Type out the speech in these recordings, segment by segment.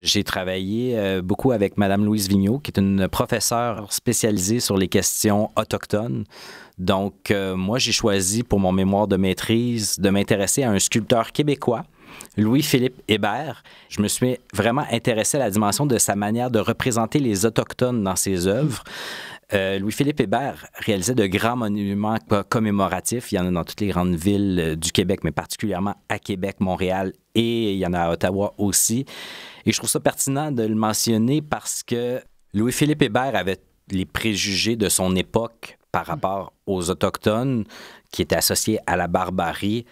J'ai travaillé euh, beaucoup avec Madame Louise Vigneault, qui est une professeure spécialisée sur les questions autochtones. Donc, euh, moi, j'ai choisi pour mon mémoire de maîtrise de m'intéresser à un sculpteur québécois, Louis-Philippe Hébert. Je me suis vraiment intéressé à la dimension de sa manière de représenter les Autochtones dans ses œuvres. Euh, Louis-Philippe Hébert réalisait de grands monuments commémoratifs. Il y en a dans toutes les grandes villes euh, du Québec, mais particulièrement à Québec, Montréal et il y en a à Ottawa aussi. Et je trouve ça pertinent de le mentionner parce que Louis-Philippe Hébert avait les préjugés de son époque par mm. rapport aux Autochtones qui étaient associés à la barbarie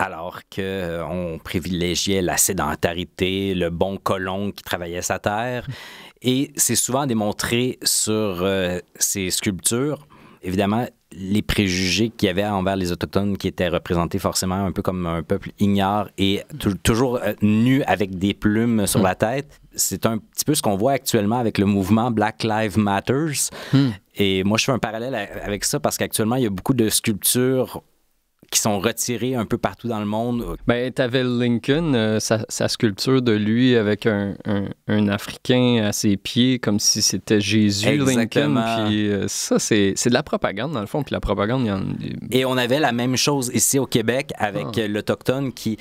alors qu'on euh, privilégiait la sédentarité, le bon colon qui travaillait sa terre. Mm. Et c'est souvent démontré sur euh, ces sculptures. Évidemment, les préjugés qu'il y avait envers les Autochtones qui étaient représentés forcément un peu comme un peuple ignare et toujours euh, nu avec des plumes sur la tête. C'est un petit peu ce qu'on voit actuellement avec le mouvement Black Lives Matters. Hmm. Et moi, je fais un parallèle avec ça parce qu'actuellement, il y a beaucoup de sculptures qui sont retirés un peu partout dans le monde. Ben, t'avais Lincoln, euh, sa, sculpture de lui avec un, Africain à ses pieds, comme si c'était Jésus Lincoln. Puis euh, ça, c'est, de la propagande, dans le fond. Puis la propagande, y en Et on avait la même chose ici au Québec avec ah. l'Autochtone qui,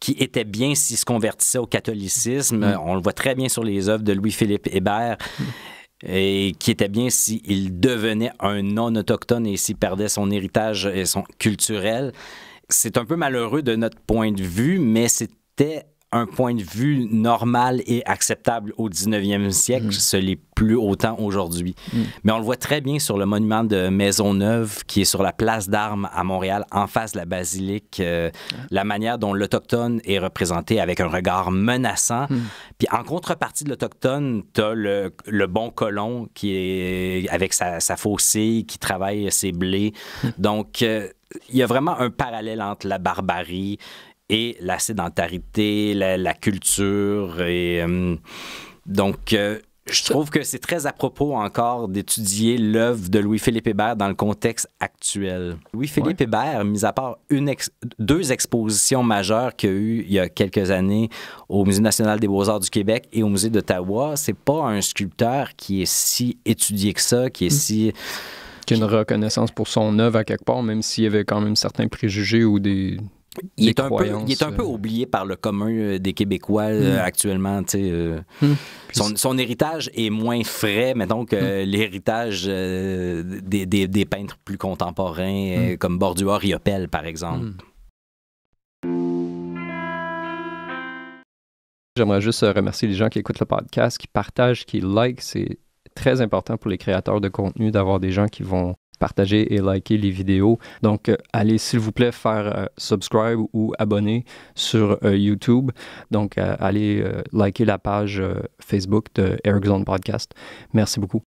qui était bien s'il se convertissait au catholicisme. Mm. On le voit très bien sur les œuvres de Louis-Philippe Hébert. Mm et qui était bien s'il devenait un non-autochtone et s'il perdait son héritage et son culturel. C'est un peu malheureux de notre point de vue, mais c'était un point de vue normal et acceptable au 19e siècle, mm. ce n'est plus autant aujourd'hui. Mm. Mais on le voit très bien sur le monument de Maisonneuve qui est sur la place d'armes à Montréal, en face de la basilique, euh, la manière dont l'Autochtone est représenté avec un regard menaçant. Mm. Puis en contrepartie de l'Autochtone, tu as le, bon colon qui est avec sa, sa faucille, qui travaille ses blés. Donc, euh, il y a vraiment un parallèle entre la barbarie et la sédentarité, la, culture. Et, euh, donc, euh, je trouve que c'est très à propos encore d'étudier l'œuvre de Louis-Philippe Hébert dans le contexte actuel. Louis-Philippe Hébert, mis à part une deux expositions majeures qu'il y a eu il y a quelques années au Musée national des beaux-arts du Québec et au Musée d'Ottawa, c'est pas un sculpteur qui est si étudié que ça, qui est mm. si une reconnaissance pour son œuvre à quelque part, même s'il y avait quand même certains préjugés ou des, il est, un peu, il est, un peu, euh. oublié par le commun euh, des Québécois euh, hmm. actuellement. Hmm. son, héritage est moins frais, mais donc hmm. l'héritage des, peintres plus contemporains, comme et Opel, par exemple. J'aimerais juste remercier les gens qui écoutent le podcast, qui partagent, qui likent. C'est très important pour les créateurs de contenu d'avoir des gens qui vont partager et liker les vidéos. Donc, euh, allez, s'il vous plaît, faire euh, subscribe ou abonner sur euh, YouTube. Donc, allez liker la page Facebook de Eric Zone Podcast. Merci beaucoup.